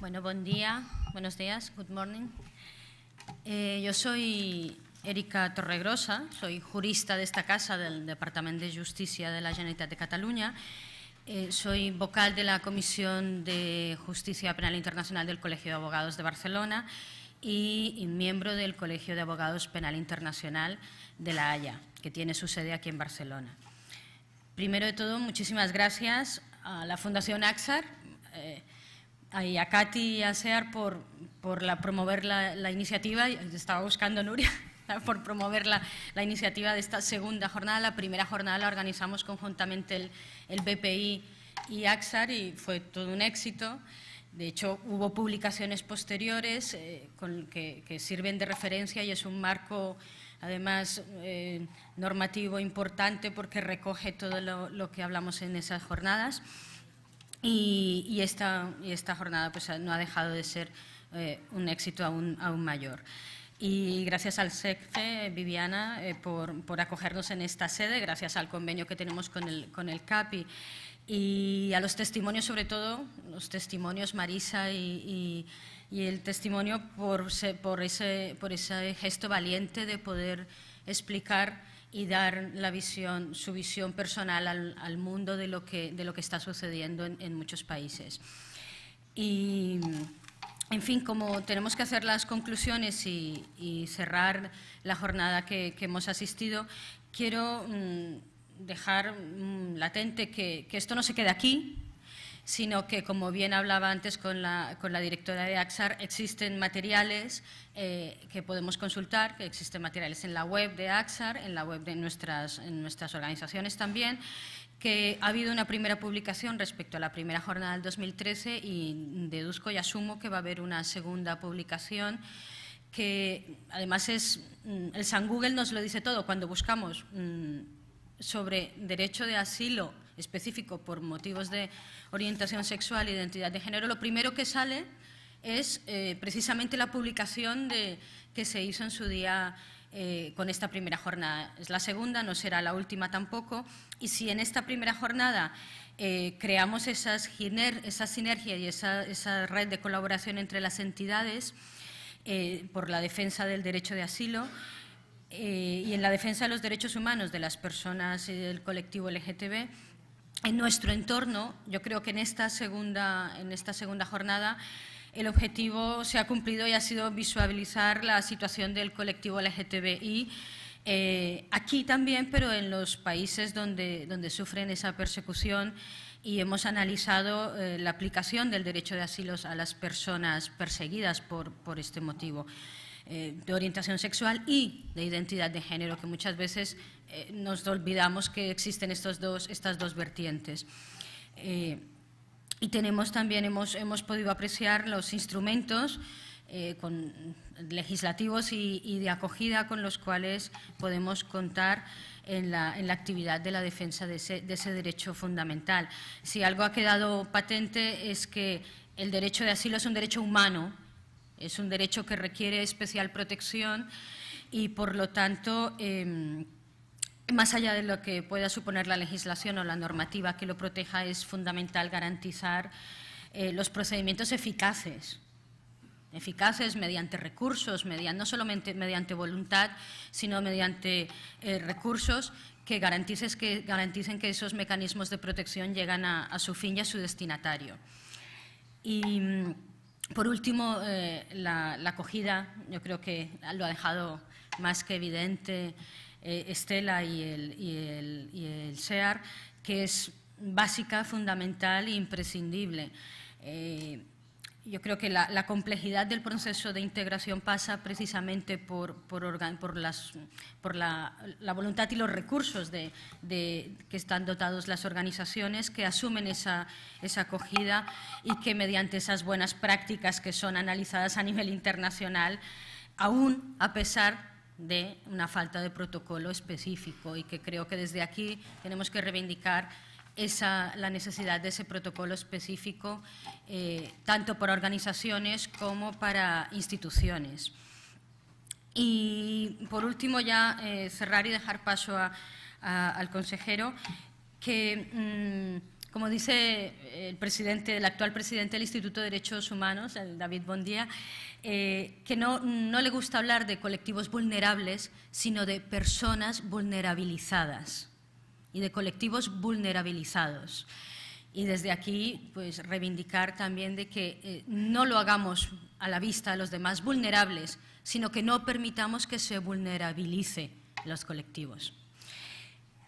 Bueno, buen día, buenos días, good morning. Eh, yo soy Erika Torregrosa, soy jurista de esta casa del Departamento de Justicia de la Generalitat de Cataluña. Eh, soy vocal de la Comisión de Justicia Penal Internacional del Colegio de Abogados de Barcelona y, miembro del Colegio de Abogados Penal Internacional de La Haya, que tiene su sede aquí en Barcelona. Primero de todo, muchísimas gracias a la Fundación AXAR. Eh, a Katy y a Sear por, por la, promover la, la, iniciativa, estaba buscando Nuria, por promover la, la, iniciativa de esta segunda jornada. La primera jornada la organizamos conjuntamente el, el BPI y AXAR y fue todo un éxito. De hecho, hubo publicaciones posteriores eh, con, que, que, sirven de referencia y es un marco, además, eh, normativo importante porque recoge todo lo que hablamos en esas jornadas. Y, esta, jornada pues, no ha dejado de ser eh, un éxito aún, mayor. Y gracias al SECFE, e, Viviana, eh, por, acogernos en esta sede, gracias al convenio que tenemos con el, con CAPI y a los testimonios, sobre todo, los testimonios Marisa y, el testimonio por ese gesto valiente de poder explicar y dar la visión, su visión personal al, mundo de lo, que, de lo que está sucediendo en, muchos países. Y, en fin, como tenemos que hacer las conclusiones y, cerrar la jornada que, hemos asistido, quiero mm, dejar mm, latente que, esto no se quede aquí, sino que, como bien hablaba antes con la, directora de AXAR, existen materiales eh, que podemos consultar, que existen materiales en la web de AXAR, en la web de nuestras, en nuestras organizaciones también, que ha habido una primera publicación respecto a la primera jornada del 2013 y deduzco y asumo que va a haber una segunda publicación que además es, mm, el San Google nos lo dice todo, cuando buscamos mm, sobre derecho de asilo, específico por motivos de orientación sexual, e identidad de género, lo primero que sale es eh, precisamente la publicación de, que se hizo en su día eh, con esta primera jornada. Es la segunda, no será la última tampoco. Y si en esta primera jornada eh, creamos esa sinergia y esa, red de colaboración entre las entidades por la defensa del derecho de asilo, y en la defensa de los derechos humanos de las personas y del colectivo LGTB, en nuestro entorno, yo creo que en esta segunda, jornada el objetivo se ha cumplido y ha sido visualizar la situación del colectivo LGTBI eh, aquí también, pero en los países donde, sufren esa persecución y hemos analizado eh, la aplicación del derecho de asilo a las personas perseguidas por este motivo. Eh, de orientación sexual y de identidad de género, que muchas veces eh, nos olvidamos que existen estos dos, estas dos vertientes. Eh, y tenemos también, hemos, podido apreciar los instrumentos con, legislativos y, de acogida con los cuales podemos contar en la, actividad de la defensa de de ese derecho fundamental. Si algo ha quedado patente es que el derecho de asilo es un derecho humano, es un derecho que requiere especial protección y, por lo tanto, em, más allá de lo que pueda suponer la legislación o la normativa que lo proteja, es fundamental garantizar eh, los procedimientos eficaces eficaces mediante recursos, mediante, no solamente mediante voluntad, sino mediante eh, recursos que, garanticen que esos mecanismos de protección llegan a, a su fin y a su destinatario. Y mm, por último, eh, la, acogida, yo creo que lo ha dejado más que evidente eh, Estela y el, y, SEAR, que es básica, fundamental e imprescindible. Eh, yo creo que la, complejidad del proceso de integración pasa precisamente por, la, voluntad y los recursos de, que están dotados las organizaciones que asumen esa, esa, acogida y que mediante esas buenas prácticas que son analizadas a nivel internacional, aún a pesar de una falta de protocolo específico y que creo que desde aquí tenemos que reivindicar esa, la necesidad de ese protocolo específico, eh, tanto para organizaciones como para instituciones. Y por último, ya eh, cerrar y dejar paso al consejero, que. Mm, como dice el, presidente, actual presidente del Instituto de Derechos Humanos, el David Bondía, eh, que no, le gusta hablar de colectivos vulnerables, sino de personas vulnerabilizadas y de colectivos vulnerabilizados. Y desde aquí, pues reivindicar también de que eh, no lo hagamos a la vista de los demás vulnerables, sino que no permitamos que se vulnerabilice los colectivos.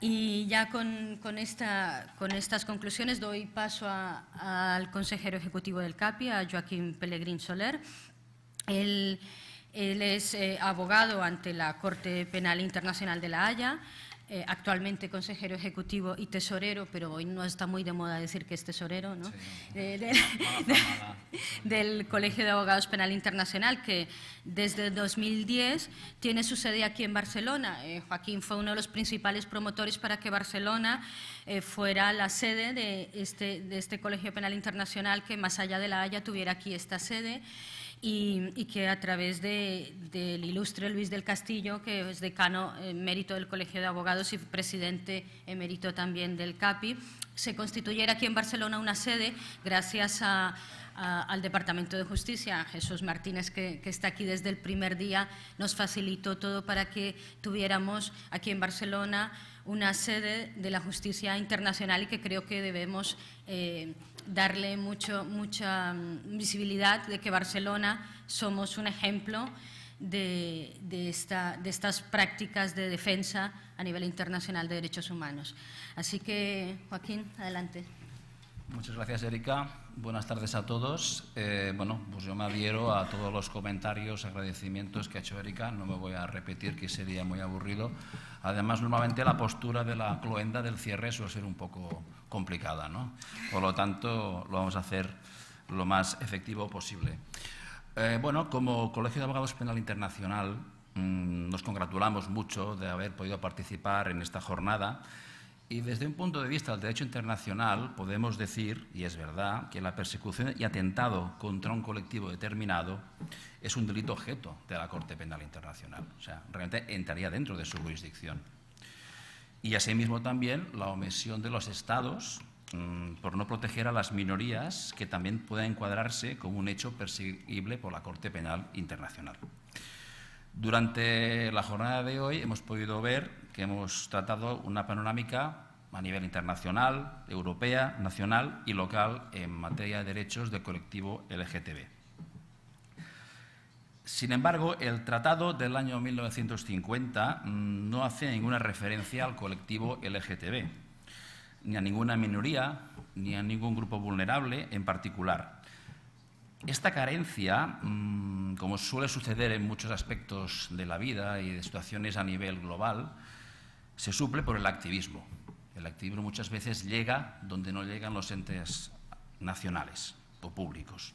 Y ya con, con, esta, con estas conclusiones doy paso al consejero ejecutivo del CAPI, a Joaquín Pellegrín Soler. Él, él es eh, abogado ante la Corte Penal Internacional de La Haya. Eh, actualmente consejero ejecutivo y tesorero, pero hoy no está muy de moda decir que es tesorero, ¿no? del Colegio de Abogados Penal Internacional, que desde 2010 tiene su sede aquí en Barcelona. Eh, Joaquín fue uno de los principales promotores para que Barcelona eh, fuera la sede de este, de este Colegio Penal Internacional, que más allá de La Haya tuviera aquí esta sede y, que a través del ilustre Luis del Castillo, que es decano en eh, mérito del Colegio de Abogados y presidente emérito también del CAPI, se constituyera aquí en Barcelona una sede gracias al Departamento de Justicia, Jesús Martínez, que, está aquí desde el primer día, nos facilitó todo para que tuviéramos aquí en Barcelona una sede de la justicia internacional y que creo que debemos eh, darle mucho, mucha mm, visibilidad de que Barcelona somos un ejemplo de, esta, de estas prácticas de defensa a nivel internacional de derechos humanos. Así que, Joaquín, adelante. Muchas gracias, Erika. Buenas tardes a todos. Eh, bueno, pues yo me adhiero a todos los comentarios, agradecimientos que ha hecho Erika. No me voy a repetir, que sería muy aburrido. Además, normalmente la postura de la cloenda del cierre suele ser un poco complicada, ¿no? Por lo tanto, lo vamos a hacer lo más efectivo posible. Eh, bueno, como Colegio de Abogados Penal Internacional, mm, nos congratulamos mucho de haber podido participar en esta jornada y desde un punto de vista del derecho internacional podemos decir, y es verdad, que la persecución y atentado contra un colectivo determinado es un delito objeto de la Corte Penal Internacional. O sea, realmente entraría dentro de su jurisdicción. Y asimismo también la omisión de los Estados mm, por no proteger a las minorías que también pueda encuadrarse como un hecho perseguible por la Corte Penal Internacional. Durante la jornada de hoy hemos podido ver que hemos tratado una panorámica a nivel internacional, europea, nacional y local en materia de derechos del colectivo LGTB. Sin embargo, el Tratado del año 1950 mm, no hace ninguna referencia al colectivo LGTB, ni a ninguna minoría, ni a ningún grupo vulnerable en particular. Esta carencia, mm, como suele suceder en muchos aspectos de la vida y de situaciones a nivel global, se suple por el activismo. El activismo muchas veces llega donde no llegan los entes nacionales o públicos.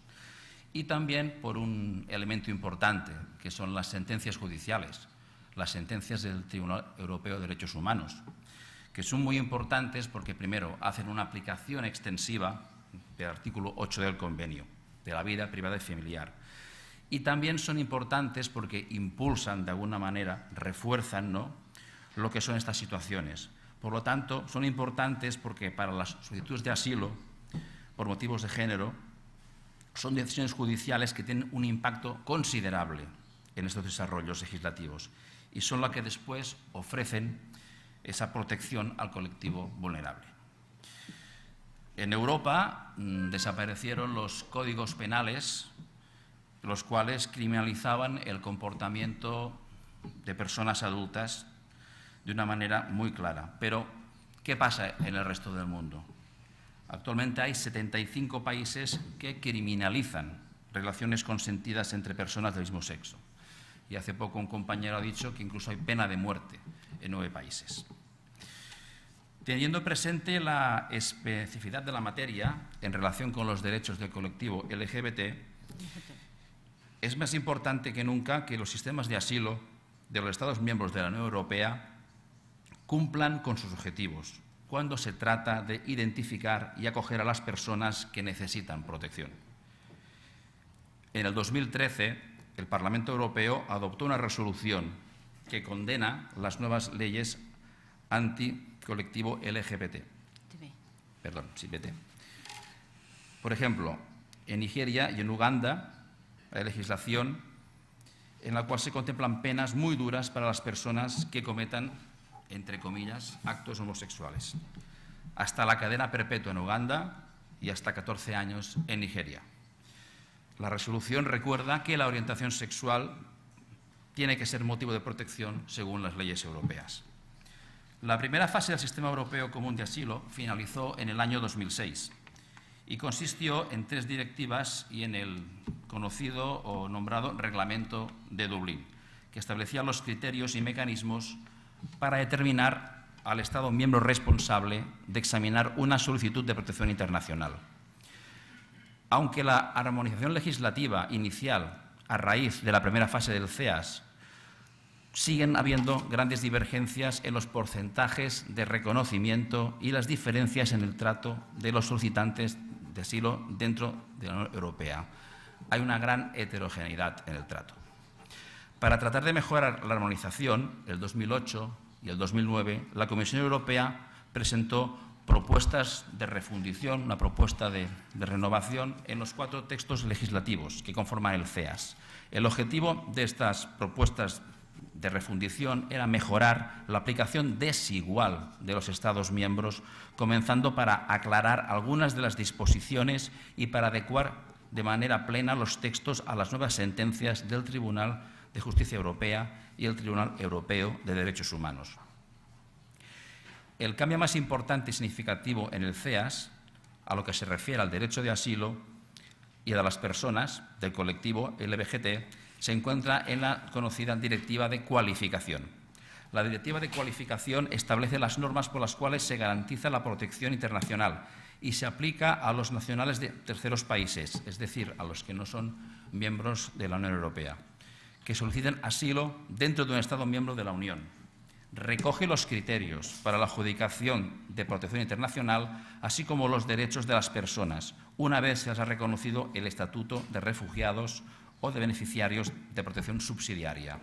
Y también por un elemento importante, que son las sentencias judiciales, las sentencias del Tribunal Europeo de Derechos Humanos, que son muy importantes porque, primero, hacen una aplicación extensiva del artículo 8 del convenio de la vida privada y familiar. Y también son importantes porque impulsan, de alguna manera, refuerzan ¿no? lo que son estas situaciones. Por lo tanto, son importantes porque para las solicitudes de asilo, por motivos de género, son decisiones judiciales que tienen un impacto considerable en estos desarrollos legislativos y son las que después ofrecen esa protección al colectivo vulnerable. En Europa mm, desaparecieron los códigos penales, los cuales criminalizaban el comportamiento de personas adultas de una manera muy clara. Pero, ¿qué pasa en el resto del mundo? Actualmente hay 75 países que criminalizan relaciones consentidas entre personas del mismo sexo. Y hace poco un compañero ha dicho que incluso hay pena de muerte en nueve países. Teniendo presente la especificidad de la materia en relación con los derechos del colectivo LGBT, es más importante que nunca que los sistemas de asilo de los Estados miembros de la Unión Europea cumplan con sus objetivos cuando se trata de identificar y acoger a las personas que necesitan protección. En el 2013, el Parlamento Europeo adoptó una resolución que condena las nuevas leyes anti colectivo LGBT. Perdón, Por ejemplo, en Nigeria y en Uganda hay legislación en la cual se contemplan penas muy duras para las personas que cometan, entre comillas, actos homosexuales. Hasta la cadena perpetua en Uganda y hasta 14 años en Nigeria. La resolución recuerda que la orientación sexual tiene que ser motivo de protección según las leyes europeas. La primera fase del Sistema Europeo Común de Asilo finalizó en el año 2006 y consistió en tres directivas y en el conocido o nombrado Reglamento de Dublín, que establecía los criterios y mecanismos para determinar al Estado miembro responsable de examinar una solicitud de protección internacional. Aunque la armonización legislativa inicial a raíz de la primera fase del CEAS siguen habiendo grandes divergencias en los porcentajes de reconocimiento y las diferencias en el trato de los solicitantes de asilo dentro de la Unión Europea. Hay una gran heterogeneidad en el trato. Para tratar de mejorar la armonización, el 2008 y el 2009, la Comisión Europea presentó propuestas de refundición, una propuesta de, de, renovación en los cuatro textos legislativos que conforman el CEAS. El objetivo de estas propuestas de refundición era mejorar la aplicación desigual de los Estados miembros, comenzando para aclarar algunas de las disposiciones y para adecuar de manera plena los textos a las nuevas sentencias del Tribunal de Justicia Europea y el Tribunal Europeo de Derechos Humanos. El cambio más importante y significativo en el CEAS, a lo que se refiere al derecho de asilo y a las personas del colectivo LBGT, se encuentra en la conocida Directiva de Cualificación. La Directiva de Cualificación establece las normas por las cuales se garantiza la protección internacional y se aplica a los nacionales de terceros países, es decir, a los que no son miembros de la Unión Europea, que soliciten asilo dentro de un Estado miembro de la Unión. Recoge los criterios para la adjudicación de protección internacional, así como los derechos de las personas, una vez se les ha reconocido el Estatuto de Refugiados o de beneficiarios de protección subsidiaria.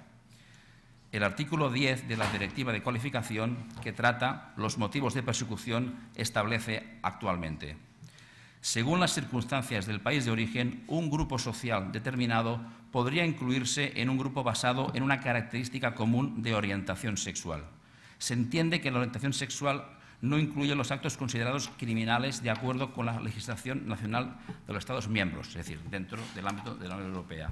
El artículo 10 de la Directiva de Cualificación, que trata los motivos de persecución, establece actualmente. Según las circunstancias del país de origen, un grupo social determinado podría incluirse en un grupo basado en una característica común de orientación sexual. Se entiende que la orientación sexual no incluye los actos considerados criminales de acuerdo con la legislación nacional de los Estados miembros, es decir, dentro del ámbito de la Unión Europea.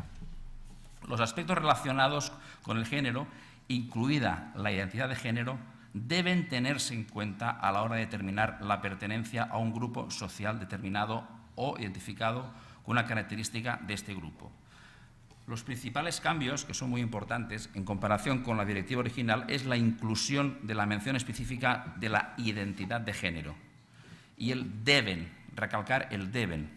Los aspectos relacionados con el género, incluida la identidad de género, deben tenerse en cuenta a la hora de determinar la pertenencia a un grupo social determinado o identificado con una característica de este grupo. Los principales cambios, que son muy importantes en comparación con la directiva original, es la inclusión de la mención específica de la identidad de género y el deben, recalcar el deben,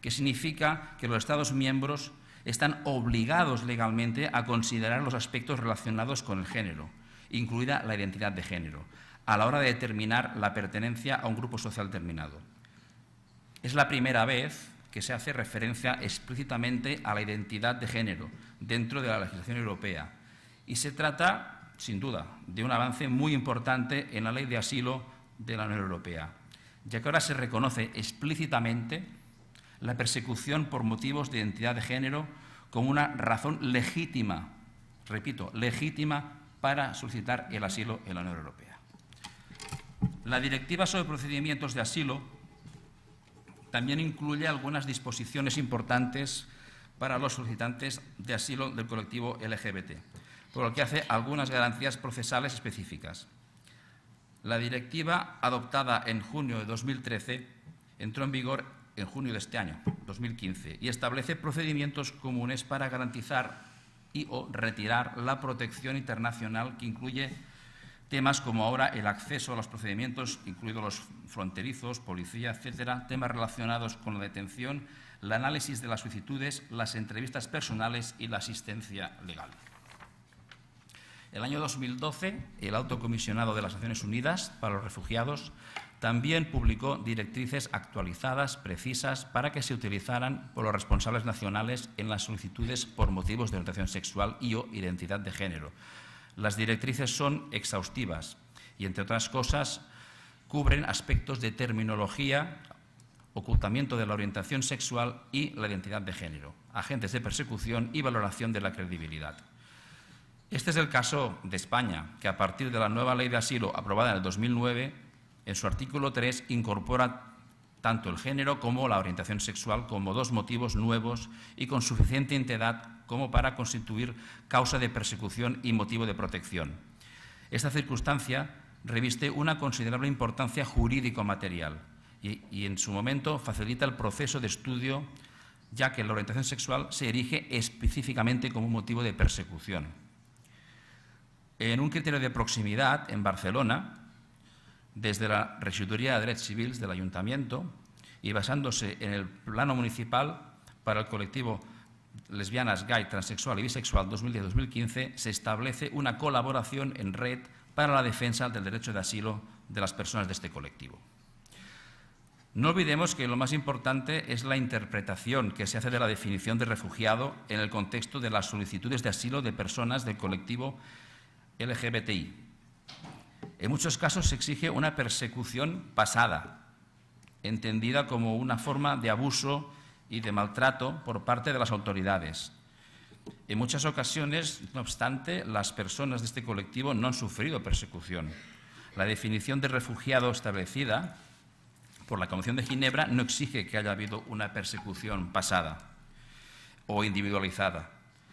que significa que los Estados miembros están obligados legalmente a considerar los aspectos relacionados con el género, incluida la identidad de género, a la hora de determinar la pertenencia a un grupo social determinado. Es la primera vez que se hace referencia explícitamente a la identidad de género dentro de la legislación europea. Y se trata, sin duda, de un avance muy importante en la ley de asilo de la Unión Europea, ya que ahora se reconoce explícitamente la persecución por motivos de identidad de género como una razón legítima, repito, legítima para solicitar el asilo en la Unión Europea. La Directiva sobre Procedimientos de Asilo también incluye algunas disposiciones importantes para los solicitantes de asilo del colectivo LGBT, por lo que hace algunas garantías procesales específicas. La directiva adoptada en junio de 2013 entró en vigor en junio de este año, 2015, y establece procedimientos comunes para garantizar y o retirar la protección internacional que incluye Temas como ahora el acceso a los procedimientos, incluidos los fronterizos, policía, etcétera, temas relacionados con la detención, el análisis de las solicitudes, las entrevistas personales y la asistencia legal. El año 2012, el Autocomisionado de las Naciones Unidas para los Refugiados también publicó directrices actualizadas, precisas, para que se utilizaran por los responsables nacionales en las solicitudes por motivos de orientación sexual y o identidad de género, las directrices son exhaustivas y, entre otras cosas, cubren aspectos de terminología, ocultamiento de la orientación sexual y la identidad de género, agentes de persecución y valoración de la credibilidad. Este es el caso de España, que a partir de la nueva ley de asilo aprobada en el 2009, en su artículo 3 incorpora tanto el género como la orientación sexual como dos motivos nuevos y con suficiente entidad como para constituir causa de persecución y motivo de protección. Esta circunstancia reviste una considerable importancia jurídico-material y, en su momento facilita el proceso de estudio ya que la orientación sexual se erige específicamente como motivo de persecución. En un criterio de proximidad, en Barcelona, desde la Regiduría de Derechos Civiles del Ayuntamiento y basándose en el plano municipal para el colectivo lesbianas, gay, transexual y bisexual 2010-2015 se establece una colaboración en red para la defensa del derecho de asilo de las personas de este colectivo. No olvidemos que lo más importante es la interpretación que se hace de la definición de refugiado en el contexto de las solicitudes de asilo de personas del colectivo LGBTI. En muchos casos se exige una persecución pasada, entendida como una forma de abuso y de maltrato por parte de las autoridades. En muchas ocasiones, no obstante, las personas de este colectivo no han sufrido persecución. La definición de refugiado establecida por la Convención de Ginebra no exige que haya habido una persecución pasada o individualizada,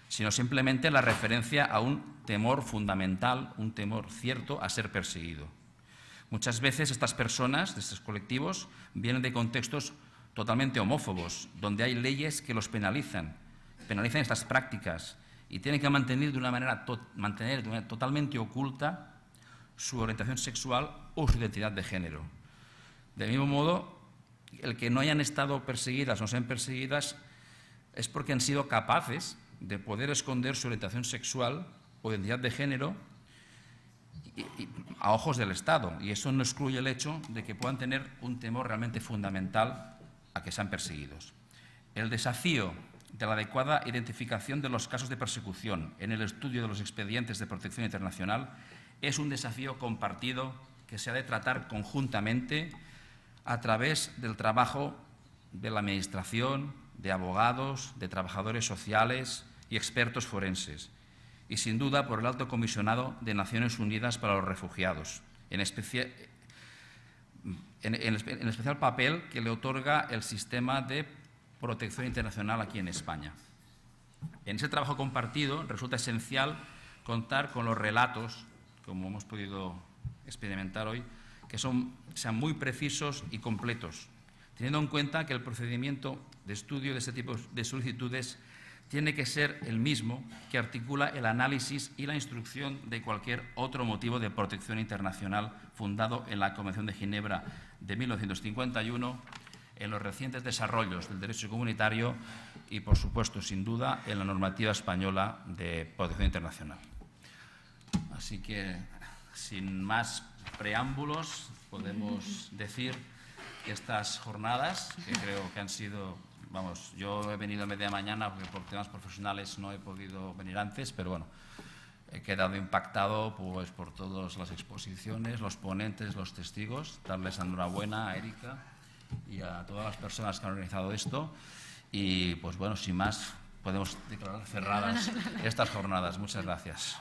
sino simplemente la referencia a un temor fundamental, un temor cierto a ser perseguido. Muchas veces estas personas de estos colectivos vienen de contextos totalmente homófobos, donde hay leyes que los penalizan, penalizan estas prácticas y tienen que mantener de una manera, mantener totalmente oculta su orientación sexual o su identidad de género. De mismo modo, el que no hayan estado perseguidas o sean perseguidas es porque han sido capaces de poder esconder su orientación sexual o identidad de género a ojos del Estado. Y eso no excluye el hecho de que puedan tener un temor realmente fundamental a que sean perseguidos. El desafío de la adecuada identificación de los casos de persecución en el estudio de los expedientes de protección internacional es un desafío compartido que se ha de tratar conjuntamente a través del trabajo de la Administración, de abogados, de trabajadores sociales y expertos forenses, y sin duda por el alto comisionado de Naciones Unidas para los Refugiados, en, especial en, en, el especial papel que le otorga el sistema de protección internacional aquí en España. En ese trabajo compartido resulta esencial contar con los relatos, como hemos podido experimentar hoy, que son, sean muy precisos y completos, teniendo en cuenta que el procedimiento de estudio de este tipo de solicitudes tiene que ser el mismo que articula el análisis y la instrucción de cualquier otro motivo de protección internacional fundado en la Convención de Ginebra de 1951, en los recientes desarrollos del derecho comunitario y, por supuesto, sin duda, en la normativa española de protección internacional. Así que, sin más preámbulos, podemos decir que estas jornadas, que creo que han sido vamos, yo he venido media mañana porque por temas profesionales no he podido venir antes, pero bueno, he quedado impactado pues, por todas las exposiciones, los ponentes, los testigos, darles enhorabuena a Erika y a todas las personas que han organizado esto. Y pues bueno, sin más, podemos declarar cerradas estas jornadas. Muchas gracias.